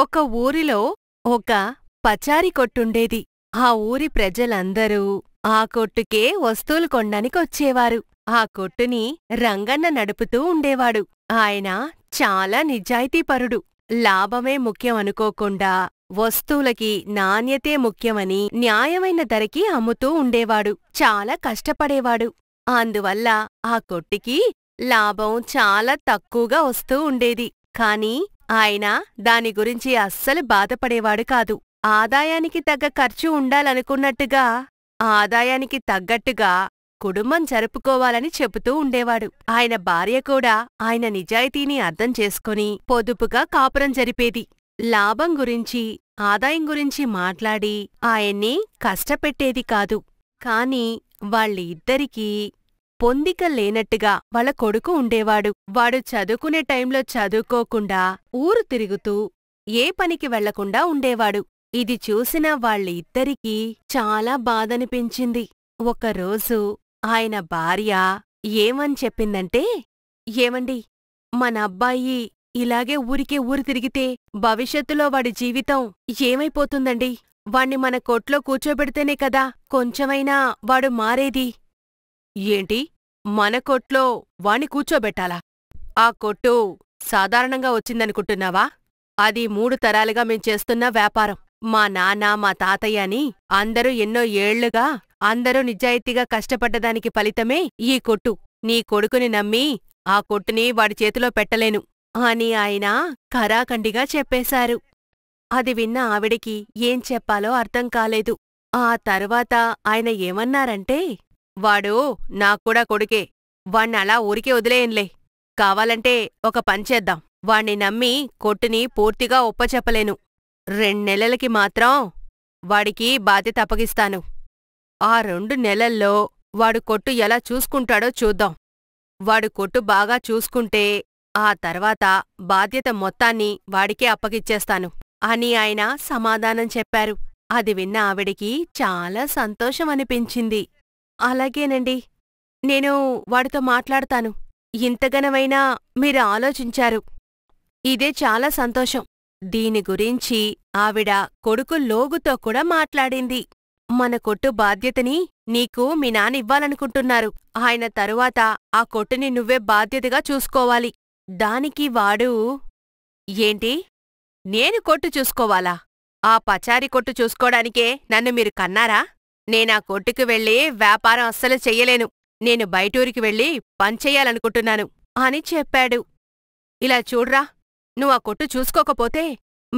ఒక ఊరిలో ఒక పచారి కొట్టుండేది ఆ ఊరి ప్రజలందరూ ఆ కొట్టుకే వస్తువులు కొండనికొచ్చేవారు ఆ కొట్టుని రంగన్న నడుపుతూ ఉండేవాడు ఆయన చాలా నిజాయితీపరుడు లాభమే ముఖ్యమనుకోకుండా వస్తువులకి నాణ్యతే ముఖ్యమని న్యాయమైన ధరకి అమ్ముతూ ఉండేవాడు చాలా కష్టపడేవాడు అందువల్ల ఆ కొట్టికి లాభం చాలా తక్కువగా వస్తూ ఉండేది కాని ఆయన దాని గురించి అస్సలు బాధపడేవాడు కాదు ఆదాయానికి తగ్గ ఖర్చు ఉండాలనుకున్నట్టుగా ఆదాయానికి తగ్గట్టుగా కుటుంబం జరుపుకోవాలని చెబుతూ ఉండేవాడు ఆయన భార్య కూడా ఆయన నిజాయితీని అర్థం చేసుకుని పొదుపుగా కాపురం జరిపేది లాభం గురించి ఆదాయం గురించి మాట్లాడి ఆయన్ని కష్టపెట్టేది కాదు కాని వాళ్ళిద్దరికీ పొందిక లేనట్టుగా వాళ్ళ కొడుకు ఉండేవాడు వాడు చదువుకునే టైంలో చదువుకోకుండా ఊరు తిరుగుతూ ఏ పనికి వెళ్లకుండా ఉండేవాడు ఇది చూసిన వాళ్ళిద్దరికీ చాలా బాధనిపించింది ఒకరోజు ఆయన భార్య ఏమని చెప్పిందంటే ఏమండి మన అబ్బాయి ఇలాగే ఊరికే ఊరు తిరిగితే భవిష్యత్తులో వాడి జీవితం ఏమైపోతుందండి వాణ్ణి మన కొట్లో కూర్చోబెడితేనే కదా కొంచెమైనా వాడు మారేది ఏంటి మన కొట్లో వాణ్ణి కూర్చోబెట్టాలా ఆ కొట్టు సాధారణంగా వచ్చిందనుకుంటున్నావా అది మూడు తరాలుగా మేం చేస్తున్న వ్యాపారం మా నాన్న మా తాతయ్య అని అందరూ ఎన్నో ఏళ్లుగా అందరూ నిజాయితీగా కష్టపడ్డదానికి ఫలితమే ఈ కొట్టు నీ కొడుకుని నమ్మి ఆ కొట్టుని వాడి చేతిలో పెట్టలేను అని ఆయన ఖరాఖండిగా చెప్పేశారు అది విన్న ఆవిడికి ఏం చెప్పాలో అర్థం కాలేదు ఆ తర్వాత ఆయన ఏమన్నారంటే వాడు నాక్కూడా కొడుకే వాణ్ణలా ఊరికే వదిలేయన్లే కావాలంటే ఒక పంచేద్దాం వాణ్ణి నమ్మి కొట్టుని పూర్తిగా ఒప్పచెప్పలేను రెండ్నెలలకి మాత్రం వాడికి బాధ్యత అప్పగిస్తాను ఆ రెండు నెలల్లో వాడు కొట్టు ఎలా చూసుకుంటాడో చూద్దాం వాడు కొట్టు బాగా చూసుకుంటే ఆ తర్వాత బాధ్యత మొత్తాన్ని వాడికే అప్పగిచ్చేస్తాను అని ఆయన సమాధానం చెప్పారు అది విన్న ఆవిడికి చాలా సంతోషం అనిపించింది అలాగేనండి నేను వాడితో మాట్లాడతాను ఇంతగనమైనా మీరు ఆలోచించారు ఇదే చాలా సంతోషం దీని గురించి ఆవిడ కొడుకు లోగుతో కూడా మాట్లాడింది మన కొట్టు బాధ్యతని నీకు మీ నానివ్వాలనుకుంటున్నారు ఆయన తరువాత ఆ కొట్టుని నువ్వే బాధ్యతగా చూసుకోవాలి దానికి వాడు ఏంటి నేను కొట్టు చూసుకోవాలా ఆ పచారి కొట్టు చూసుకోడానికే నన్ను మీరు కన్నారా నేనా కొట్టుకు వెళ్లి వ్యాపారం అస్సలు చెయ్యలేను నేను బయటూరికి వెళ్ళి పనిచేయాలనుకుంటున్నాను అని చెప్పాడు ఇలా చూడ్రా నువ్వు ఆ కొట్టు చూసుకోకపోతే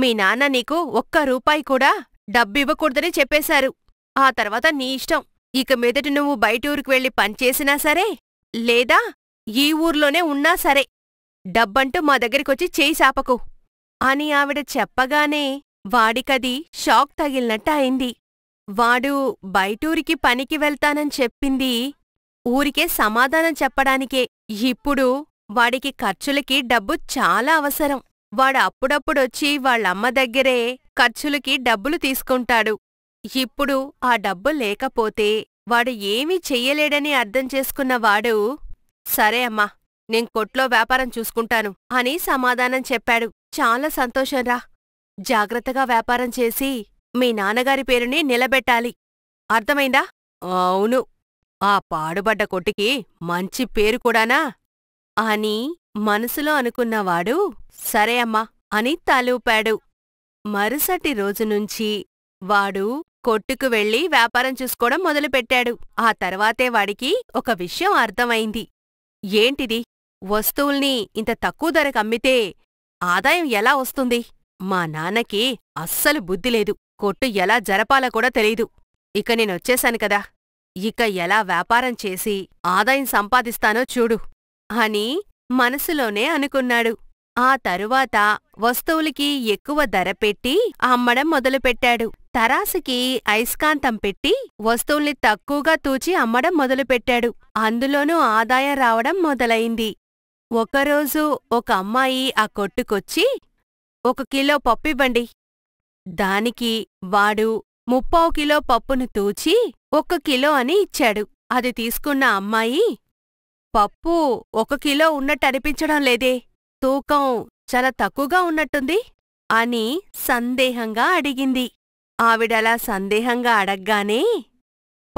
మీ నాన్న నీకు ఒక్క రూపాయి కూడా డబ్బివ్వకూడదని చెప్పేశారు ఆ తర్వాత నీ ఇష్టం ఇక మీదటి నువ్వు బయటూరికి వెళ్ళి పనిచేసినా సరే లేదా ఈ ఊర్లోనే ఉన్నా సరే డబ్బంటూ మా దగ్గరికొచ్చి చేయి చాపకు అని ఆవిడ చెప్పగానే వాడికది షాక్ తగిలినట్టు అయింది వాడు బయటూరికి పనికి వెళ్తానని చెప్పింది ఊరికే సమాధానం చెప్పడానికే ఇప్పుడు వాడికి ఖర్చులకి డబ్బు చాలా అవసరం వాడు అప్పుడప్పుడొచ్చి వాళ్ళమ్మ దగ్గరే ఖర్చులకి డబ్బులు తీసుకుంటాడు ఇప్పుడు ఆ డబ్బు లేకపోతే వాడు ఏమీ చెయ్యలేడని అర్థం చేసుకున్న వాడు సరే అమ్మా నేను కొట్లో వ్యాపారం చూసుకుంటాను అని సమాధానం చెప్పాడు చాలా సంతోషంరా జాగ్రత్తగా వ్యాపారం చేసి మీ నాన్నగారి పేరుని నిలబెట్టాలి అర్థమైందా అవును ఆ పాడుబడ్డ కొట్టుకి మంచి పేరు కూడానా అని మనసులో అనుకున్నవాడు సరే అమ్మా అని తలూపాడు మరుసటి రోజునుంచి వాడు కొట్టుకు వెళ్లి వ్యాపారం చూసుకోవడం మొదలుపెట్టాడు ఆ తర్వాతే వాడికి ఒక విషయం అర్థమైంది ఏంటిది వస్తువుల్ని ఇంత తక్కువ ధరకు అమ్మితే ఆదాయం ఎలా వస్తుంది మా నాన్నకి అస్సలు బుద్ధిలేదు కొట్టు ఎలా జరపాలో కూడా తెలీదు ఇక నేనొచ్చేశాను కదా ఇక ఎలా వ్యాపారం చేసి ఆదాయం సంపాదిస్తానో చూడు అని మనసులోనే అనుకున్నాడు ఆ తరువాత వస్తువులకి ఎక్కువ ధర పెట్టి అమ్మడం మొదలుపెట్టాడు తరాసుకి అయస్కాంతం పెట్టి వస్తువుల్ని తక్కువగా తూచి అమ్మడం మొదలుపెట్టాడు అందులోనూ ఆదాయం రావడం మొదలైంది ఒకరోజు ఒక అమ్మాయి ఆ కొట్టుకొచ్చి ఒక కిలో పప్పివ్వండి దానికి వాడు ముప్పావు కిలో పప్పును తూచి ఒక్క కిలో అని ఇచ్చాడు అది తీసుకున్న అమ్మాయి పప్పు ఒక కిలో ఉన్నట్టనిపించడం లేదే తూకం చాలా తక్కువగా ఉన్నట్టుంది అని సందేహంగా అడిగింది ఆవిడలా సందేహంగా అడగ్గానే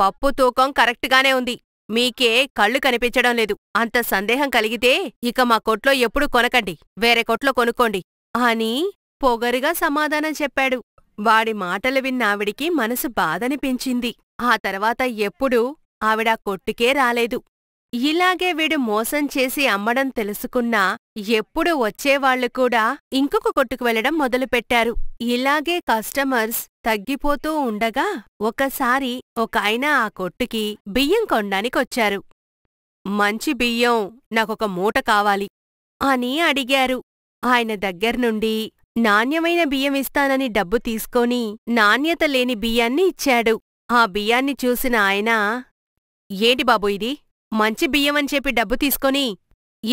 పప్పు తూకం కరెక్ట్గానే ఉంది మీకే కళ్ళు కనిపించడం లేదు అంత సందేహం కలిగితే ఇక మా కొట్లో ఎప్పుడు కొనకండి వేరే కొట్లో కొనుక్కోండి అని పొగరుగా సమాధానం చెప్పాడు వాడి మాటలు విన్నావిడికి మనసు బాధనిపించింది ఆ తర్వాత ఎప్పుడూ ఆవిడ కొట్టుకే రాలేదు ఇలాగే వీడు మోసం చేసి అమ్మడం తెలుసుకున్నా ఎప్పుడు వచ్చేవాళ్లు కూడా ఇంకొక కొట్టుకు వెళ్లడం మొదలుపెట్టారు ఇలాగే కస్టమర్స్ తగ్గిపోతూ ఉండగా ఒకసారి ఒక ఆయన ఆ కొట్టుకి బియ్యం కొండానికొచ్చారు మంచి బియ్యం నాకొక మూట కావాలి అని అడిగారు ఆయన దగ్గర్నుండి నాణ్యమైన బియ్యం ఇస్తానని డబ్బు తీసుకొని నాణ్యత లేని బియ్యాన్ని ఇచ్చాడు ఆ బియ్యాన్ని చూసిన ఆయన ఏంటి బాబు ఇది మంచి బియ్యమని చెప్పి డబ్బు తీసుకొని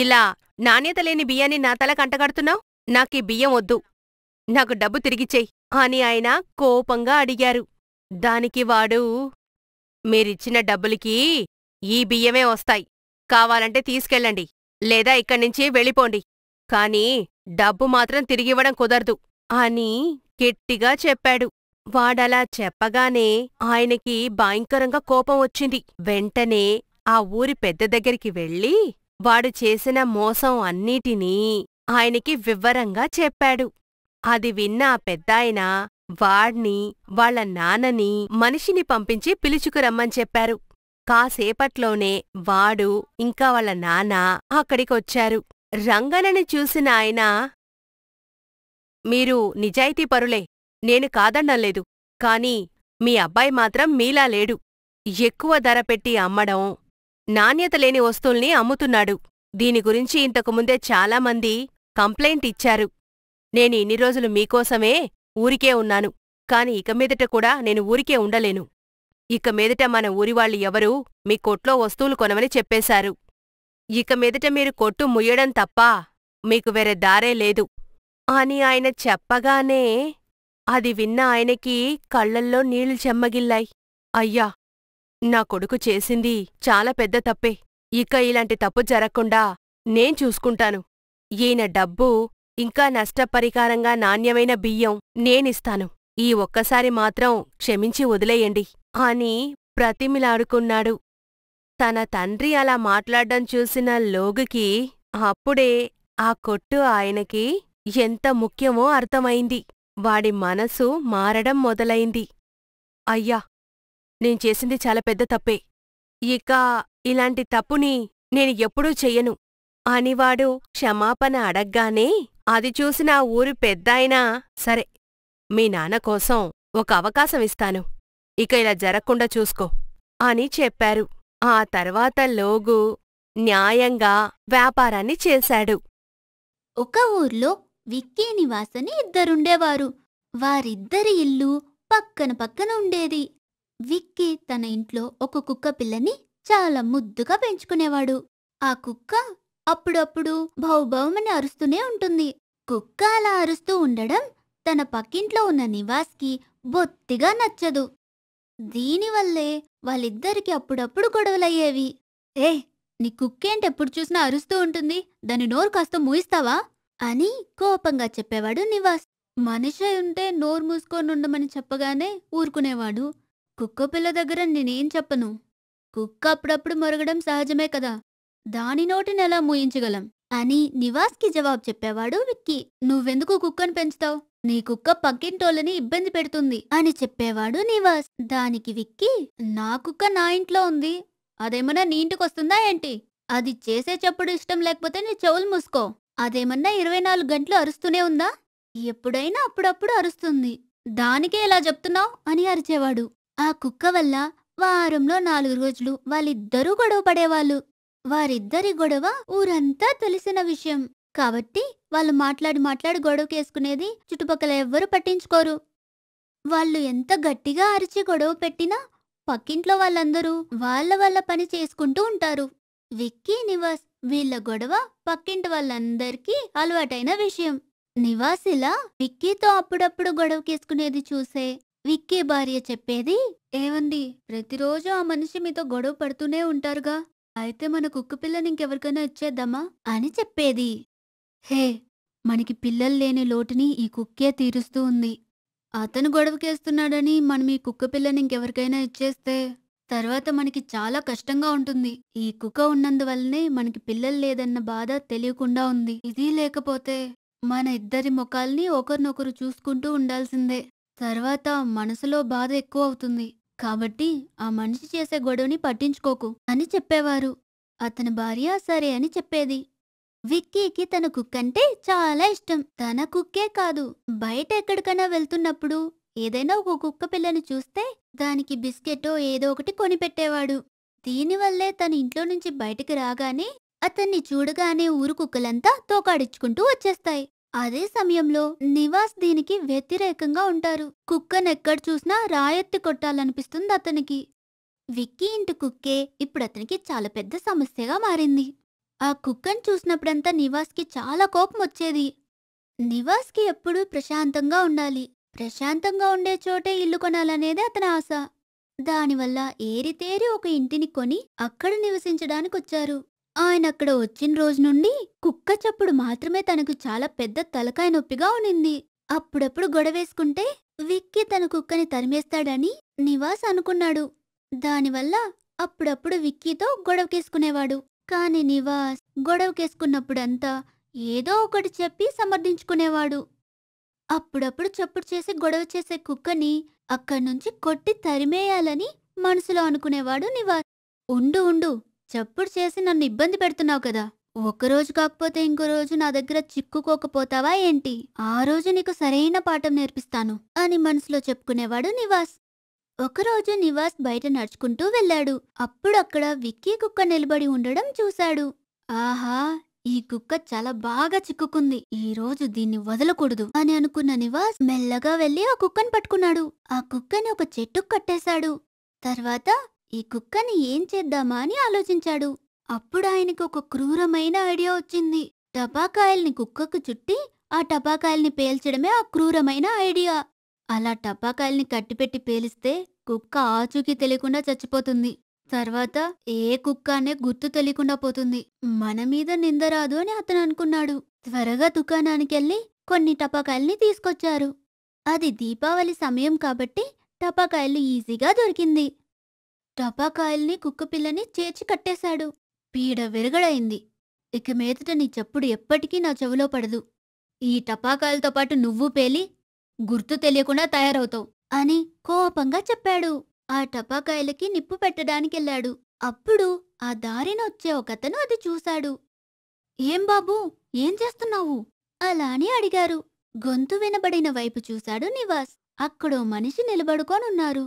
ఇలా నాణ్యత లేని బియ్యాన్ని నా తల కంటగడుతున్నావు నాకీ బియ్యం వద్దు నాకు డబ్బు తిరిగిచ్చేయ్ అని ఆయన కోపంగా అడిగారు దానికి వాడు మీరిచ్చిన డబ్బులకి ఈ బియ్యమే వస్తాయి కావాలంటే తీసుకెళ్ళండి లేదా ఇక్కడ్నించి వెళ్ళిపోండి కానీ డబ్బు మాత్రం తిరిగివ్వడం కుదరదు అని గట్టిగా చెప్పాడు వాడలా చెప్పగానే ఆయనకి భయంకరంగా కోపం వచ్చింది వెంటనే ఆ ఊరి పెద్ద దగ్గరికి వెళ్ళి వాడు చేసిన మోసం అన్నిటినీ ఆయనకి వివరంగా చెప్పాడు అది విన్న ఆ పెద్దాయన వాడ్ని వాళ్ల నాన్నని మనిషిని పంపించి పిలుచుకురమ్మని చెప్పారు కాసేపట్లోనే వాడు ఇంకా వాళ్ళ నాన్న అక్కడికొచ్చారు రంగనని చూసిన ఆయన మీరు నిజాయితీపరులే నేను కాదన్నలేదు కాని మీ అబ్బాయి మాత్రం మీలా లేడు ఎక్కువ ధర పెట్టి అమ్మడం నాణ్యత లేని వస్తువుల్ని అమ్ముతున్నాడు దీని గురించి ఇంతకుముందే చాలామంది కంప్లైంట్ ఇచ్చారు నేను ఇన్ని రోజులు మీకోసమే ఊరికే ఉన్నాను కాని ఇక మీదట కూడా నేను ఊరికే ఉండలేను ఇక మీదట మన ఊరివాళ్ళు ఎవరూ మీ కొట్లో వస్తువులు కొనమని చెప్పేశారు ఇక మీదట మీరు కొట్టు ముయ్యడం తప్ప మీకు వేరే దారే లేదు అని ఆయన చెప్పగానే అది విన్న ఆయనకి కళ్ళల్లో నీళ్లు చెమ్మగిల్లాయి అయ్యా నా కొడుకు చేసింది చాలా పెద్ద తప్పే ఇక ఇలాంటి తప్పు జరగకుండా నేను చూసుకుంటాను ఈయన డబ్బు ఇంకా నష్టపరికారంగా నాణ్యమైన బియ్యం నేనిస్తాను ఈ ఒక్కసారి మాత్రం క్షమించి వదిలేయండి అని ప్రతిమిలాడుకున్నాడు తన తండ్రి అలా మాట్లాడడం చూసిన లోగుకి అప్పుడే ఆ కొట్టు ఆయనకి ఎంత ముఖ్యమో అర్థమైంది వాడి మనసు మారడం మొదలైంది అయ్యా నేను చేసింది చాలా పెద్ద తప్పే ఇక ఇలాంటి తప్పుని నేను ఎప్పుడూ చెయ్యను అనివాడు క్షమాపణ అడగ్గానే అది చూసిన ఆ ఊరి పెద్దాయన సరే మీ నాన్న కోసం ఒక అవకాశం ఇస్తాను ఇక ఇలా జరగకుండా చూసుకో అని చెప్పారు ఆ తర్వాత లోగు న్యాయంగా వ్యాపారాన్ని చేశాడు ఒక ఊర్లో విక్కీ నివాసని ఇద్దరుండేవారు వారిద్దరి ఇల్లు పక్కన పక్కన ఉండేది విక్కీ తన ఇంట్లో ఒక కుక్క పిల్లని చాలా ముద్దుగా పెంచుకునేవాడు ఆ కుక్క అప్పుడప్పుడు భౌభౌమని అరుస్తూనే ఉంటుంది కుక్క అలా అరుస్తూ ఉండడం తన పక్కింట్లో ఉన్న నివాస్కి బొత్తిగా నచ్చదు దీనివల్లే వాళ్ళిద్దరికి అప్పుడప్పుడు గొడవలయ్యేవి ఏ నీ ఎప్పుడు చూసినా అరుస్తూ ఉంటుంది దాని నోరు కాస్త మూయిస్తావా అని కోపంగా చెప్పేవాడు నివాస్ మనిషి ఉంటే నోరు మూసుకొని ఉండమని చెప్పగానే ఊరుకునేవాడు కుక్క పిల్ల దగ్గర నేనేం చెప్పను కుక్క అప్పుడప్పుడు మొరగడం సహజమే కదా దాని నోటిని ఎలా మూయించగలం అని నివాస్కి జవాబు చెప్పేవాడు విక్కీ నువ్వెందుకు కుక్కను పెంచుతావు నీ కుక్క పక్కింటోళ్ళని ఇబ్బంది పెడుతుంది అని చెప్పేవాడు నివాస్ దానికి విక్కి నా కుక్క నా ఇంట్లో ఉంది అదేమన్నా నీ ఇంటికొస్తుందా ఏంటి అది చేసే చప్పుడు ఇష్టం లేకపోతే నీ చెవులు మూసుకో అదేమన్నా ఇరవై నాలుగు గంటలు అరుస్తూనే ఉందా ఎప్పుడైనా అప్పుడప్పుడు అరుస్తుంది దానికే ఇలా చెప్తున్నావు అని అరిచేవాడు ఆ కుక్క వల్ల వారంలో నాలుగు రోజులు వాళ్ళిద్దరూ గొడవ పడేవాళ్ళు వారిద్దరి గొడవ ఊరంతా తెలిసిన విషయం కాబట్టి వాళ్ళు మాట్లాడి మాట్లాడి గొడవకేసుకునేది చుట్టుపక్కల ఎవ్వరూ పట్టించుకోరు వాళ్ళు ఎంత గట్టిగా అరిచి గొడవ పెట్టినా పక్కింట్లో వాళ్ళందరూ వాళ్ళ వాళ్ళ పని చేసుకుంటూ ఉంటారు విక్కీ నివాస్ వీళ్ళ గొడవ పక్కింటి వాళ్ళందరికీ అలవాటైన విషయం నివాస్ ఇలా విక్కీతో అప్పుడప్పుడు గొడవకేసుకునేది చూసే విక్కీ భార్య చెప్పేది ఏవండి ప్రతిరోజు ఆ మనిషి మీతో గొడవ పడుతూనే ఉంటారుగా అయితే మన కుక్క పిల్లని ఇంకెవరికైనా ఇచ్చేద్దామా అని చెప్పేది హే మనకి పిల్లలు లేని లోటుని ఈ కుక్కే తీరుస్తూ ఉంది అతను గొడవకేస్తున్నాడని మనం ఈ కుక్క పిల్లని ఇంకెవరికైనా ఇచ్చేస్తే తర్వాత మనకి చాలా కష్టంగా ఉంటుంది ఈ కుక్క ఉన్నందువల్లనే మనకి పిల్లలు లేదన్న బాధ తెలియకుండా ఉంది ఇది లేకపోతే మన ఇద్దరి ముఖాల్ని ఒకరినొకరు చూసుకుంటూ ఉండాల్సిందే తర్వాత మనసులో బాధ ఎక్కువ అవుతుంది కాబట్టి ఆ మనిషి చేసే గొడవని పట్టించుకోకు అని చెప్పేవారు అతని భార్య సరే అని చెప్పేది విక్కీకి తన కుక్కంటే అంటే చాలా ఇష్టం తన కుక్కే కాదు బయట ఎక్కడికైనా వెళ్తున్నప్పుడు ఏదైనా ఒక కుక్క పిల్లను చూస్తే దానికి బిస్కెటో ఏదో ఒకటి కొనిపెట్టేవాడు దీనివల్లే తన ఇంట్లో నుంచి బయటికి రాగానే అతన్ని చూడగానే ఊరు కుక్కలంతా తోకాడించుకుంటూ వచ్చేస్తాయి అదే సమయంలో నివాస్ దీనికి వ్యతిరేకంగా ఉంటారు కుక్కనెక్కడ చూసినా రాయెత్తి కొట్టాలనిపిస్తుంది అతనికి విక్కీ ఇంటి కుక్కే ఇప్పుడు అతనికి చాలా పెద్ద సమస్యగా మారింది ఆ కుక్కను చూసినప్పుడంతా నివాస్కి చాలా కోపం వచ్చేది నివాస్కి ఎప్పుడూ ప్రశాంతంగా ఉండాలి ప్రశాంతంగా ఉండే చోటే ఇల్లు కొనాలనేదే అతని ఆశ దానివల్ల ఏరితేరి ఒక ఇంటిని కొని అక్కడ వచ్చారు ఆయన అక్కడ వచ్చిన రోజు నుండి కుక్క చప్పుడు మాత్రమే తనకు చాలా పెద్ద తలకాయ నొప్పిగా ఉనింది అప్పుడప్పుడు గొడవేసుకుంటే విక్కీ తన కుక్కని తరిమేస్తాడని నివాస్ అనుకున్నాడు దానివల్ల అప్పుడప్పుడు విక్కీతో గొడవకేసుకునేవాడు కానీ నివాస్ గొడవకేసుకున్నప్పుడంతా ఏదో ఒకటి చెప్పి సమర్థించుకునేవాడు అప్పుడప్పుడు చప్పుడు చేసి గొడవ చేసే కుక్కని అక్కడ్నుంచి కొట్టి తరిమేయాలని మనసులో అనుకునేవాడు నివాస్ ఉండు ఉండు చప్పుడు చేసి నన్ను ఇబ్బంది పెడుతున్నావు కదా ఒకరోజు కాకపోతే ఇంకో రోజు నా దగ్గర చిక్కుకోకపోతావా ఏంటి ఆ రోజు నీకు సరైన పాఠం నేర్పిస్తాను అని మనసులో చెప్పుకునేవాడు నివాస్ ఒకరోజు నివాస్ బయట నడుచుకుంటూ వెళ్ళాడు అప్పుడక్కడ విక్కీ కుక్క నిలబడి ఉండడం చూశాడు ఆహా ఈ కుక్క చాలా బాగా చిక్కుకుంది ఈ రోజు దీన్ని వదలకూడదు అని అనుకున్న నివాస్ మెల్లగా వెళ్లి ఆ కుక్కను పట్టుకున్నాడు ఆ కుక్కని ఒక చెట్టుకు కట్టేశాడు తర్వాత ఈ కుక్కని ఏం చేద్దామా అని ఆలోచించాడు అప్పుడు ఆయనకు ఒక క్రూరమైన ఐడియా వచ్చింది టపాకాయల్ని కుక్కకు చుట్టి ఆ టపాకాయల్ని పేల్చడమే ఆ క్రూరమైన ఐడియా అలా టపాకాయల్ని కట్టిపెట్టి పేలిస్తే కుక్క ఆచూకీ తెలియకుండా చచ్చిపోతుంది తర్వాత ఏ కుక్క అనే గుర్తు తెలియకుండా పోతుంది మన మీద నిందరాదు అని అతను అనుకున్నాడు త్వరగా దుకాణానికి వెళ్ళి కొన్ని టపాకాయల్ని తీసుకొచ్చారు అది దీపావళి సమయం కాబట్టి టపాకాయలు ఈజీగా దొరికింది టపాకాయల్ని కుక్కపిల్లని చేర్చి కట్టేశాడు పీడ విరగడైంది ఇక మీదట నీ చెప్పుడు ఎప్పటికీ నా చెవిలో పడదు ఈ టపాకాయలతో పాటు నువ్వు పేలి గుర్తు తెలియకుండా తయారవుతావు అని కోపంగా చెప్పాడు ఆ టపాకాయలకి నిప్పు పెట్టడానికెళ్లాడు అప్పుడు ఆ దారినొచ్చే ఒకతను అది చూశాడు ఏం బాబూ ఏం చేస్తున్నావు అలా అని అడిగారు గొంతు వినబడిన వైపు చూశాడు నివాస్ అక్కడో మనిషి నిలబడుకోనున్నారు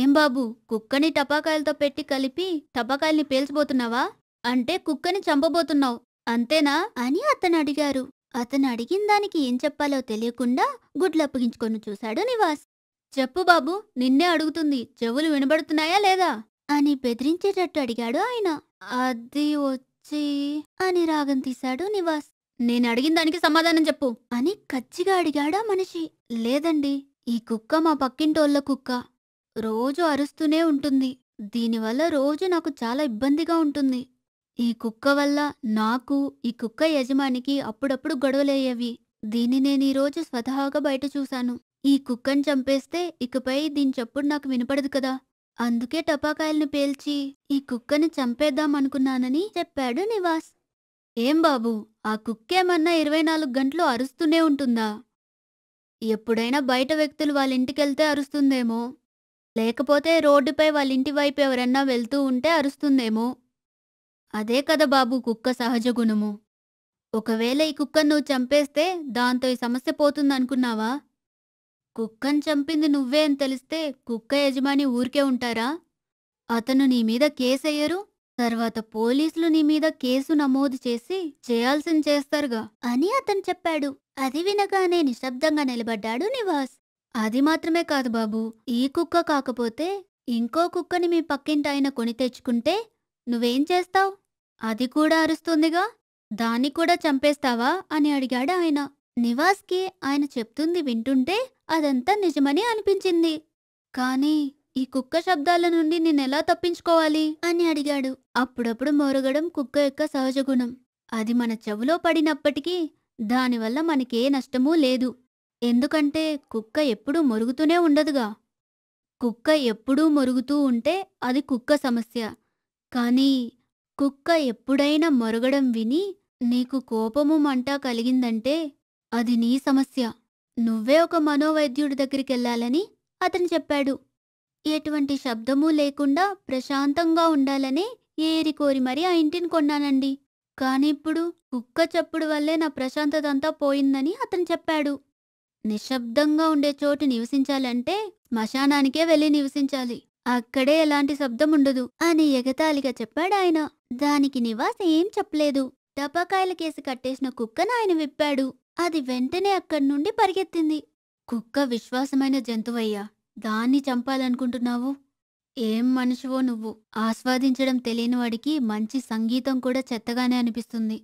ఏం బాబు కుక్కని టపాకాయలతో పెట్టి కలిపి టపాకాయల్ని పేల్చబోతున్నావా అంటే కుక్కని చంపబోతున్నావు అంతేనా అని అతను అడిగారు అతను అడిగిన దానికి ఏం చెప్పాలో తెలియకుండా గుడ్లప్పగించుకొని చూశాడు నివాస్ చెప్పు బాబు నిన్నే అడుగుతుంది చెవులు వినబడుతున్నాయా లేదా అని బెదిరించేటట్టు అడిగాడు ఆయన అది వచ్చి అని రాగం తీశాడు నివాస్ నేను అడిగిన దానికి సమాధానం చెప్పు అని కచ్చిగా అడిగాడా మనిషి లేదండి ఈ కుక్క మా పక్కింటోళ్ళ కుక్క రోజు అరుస్తూనే ఉంటుంది దీనివల్ల రోజు నాకు చాలా ఇబ్బందిగా ఉంటుంది ఈ కుక్క వల్ల నాకు ఈ కుక్క యజమానికి అప్పుడప్పుడు గొడవలయ్యేవి దీన్ని నేను ఈరోజు స్వతహాగా బయట చూశాను ఈ కుక్కను చంపేస్తే ఇకపై దీని చప్పుడు నాకు వినపడదు కదా అందుకే టపాకాయల్ని పేల్చి ఈ కుక్కని చంపేద్దామనుకున్నానని చెప్పాడు నివాస్ ఏం బాబు ఆ కుక్కేమన్నా ఇరవై నాలుగు గంటలు అరుస్తూనే ఉంటుందా ఎప్పుడైనా బయట వ్యక్తులు వాళ్ళ ఇంటికెళ్తే అరుస్తుందేమో లేకపోతే రోడ్డుపై వాళ్ళ ఇంటి వైపు ఎవరన్నా వెళ్తూ ఉంటే అరుస్తుందేమో అదే కదా బాబు కుక్క సహజ గుణము ఒకవేళ ఈ కుక్కను నువ్వు చంపేస్తే దాంతో ఈ సమస్య పోతుందనుకున్నావా కుక్కను చంపింది నువ్వే అని తెలిస్తే కుక్క యజమాని ఊరికే ఉంటారా అతను నీ మీద కేసయ్యరు తర్వాత పోలీసులు నీ మీద కేసు నమోదు చేసి చేయాల్సింది చేస్తారుగా అని అతను చెప్పాడు అది వినగానే నిశ్శబ్దంగా నిలబడ్డాడు నివాస్ అది మాత్రమే కాదు బాబు ఈ కుక్క కాకపోతే ఇంకో కుక్కని మీ పక్కింటి ఆయన కొని తెచ్చుకుంటే నువ్వేం చేస్తావు అది కూడా అరుస్తుందిగా దాన్ని కూడా చంపేస్తావా అని అడిగాడు ఆయన నివాస్కి ఆయన చెప్తుంది వింటుంటే అదంతా నిజమని అనిపించింది కానీ ఈ కుక్క శబ్దాల నుండి నేనెలా తప్పించుకోవాలి అని అడిగాడు అప్పుడప్పుడు మొరగడం కుక్క యొక్క సహజ గుణం అది మన చెవులో పడినప్పటికీ దానివల్ల మనకే నష్టమూ లేదు ఎందుకంటే కుక్క ఎప్పుడూ మొరుగుతూనే ఉండదుగా కుక్క ఎప్పుడూ మొరుగుతూ ఉంటే అది కుక్క సమస్య కానీ కుక్క ఎప్పుడైనా మొరగడం విని నీకు కోపము మంటా కలిగిందంటే అది నీ సమస్య నువ్వే ఒక మనోవైద్యుడి దగ్గరికి వెళ్ళాలని అతను చెప్పాడు ఎటువంటి శబ్దమూ లేకుండా ప్రశాంతంగా ఉండాలని ఏరి కోరి మరీ ఆ ఇంటిని కొన్నానండి కాని ఇప్పుడు కుక్క చప్పుడు వల్లే నా ప్రశాంతతంతా పోయిందని అతను చెప్పాడు నిశ్శబ్దంగా ఉండే చోటు నివసించాలంటే శ్మశానానికే వెళ్ళి నివసించాలి అక్కడే ఎలాంటి శబ్దం ఉండదు అని ఎగతాళిగా చెప్పాడు ఆయన దానికి నివాస్ ఏం చెప్పలేదు టపాకాయల కేసు కట్టేసిన కుక్కను ఆయన విప్పాడు అది వెంటనే అక్కడి నుండి పరిగెత్తింది కుక్క విశ్వాసమైన జంతువయ్యా దాన్ని చంపాలనుకుంటున్నావు ఏం మనిషివో నువ్వు ఆస్వాదించడం తెలియని వాడికి మంచి సంగీతం కూడా చెత్తగానే అనిపిస్తుంది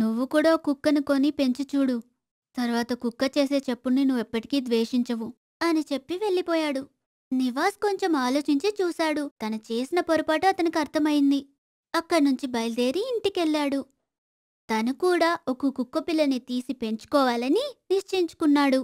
నువ్వు కూడా కుక్కను కొని పెంచి చూడు తర్వాత కుక్క చేసే చెప్పుని నువ్వెప్పటికీ ద్వేషించవు అని చెప్పి వెళ్ళిపోయాడు నివాస్ కొంచెం ఆలోచించి చూశాడు తన చేసిన పొరపాటు అతనికి అర్థమైంది అక్కడ్నుంచి బయలుదేరి ఇంటికెళ్ళాడు తను కూడా ఒక కుక్కపిల్లని తీసి పెంచుకోవాలని నిశ్చయించుకున్నాడు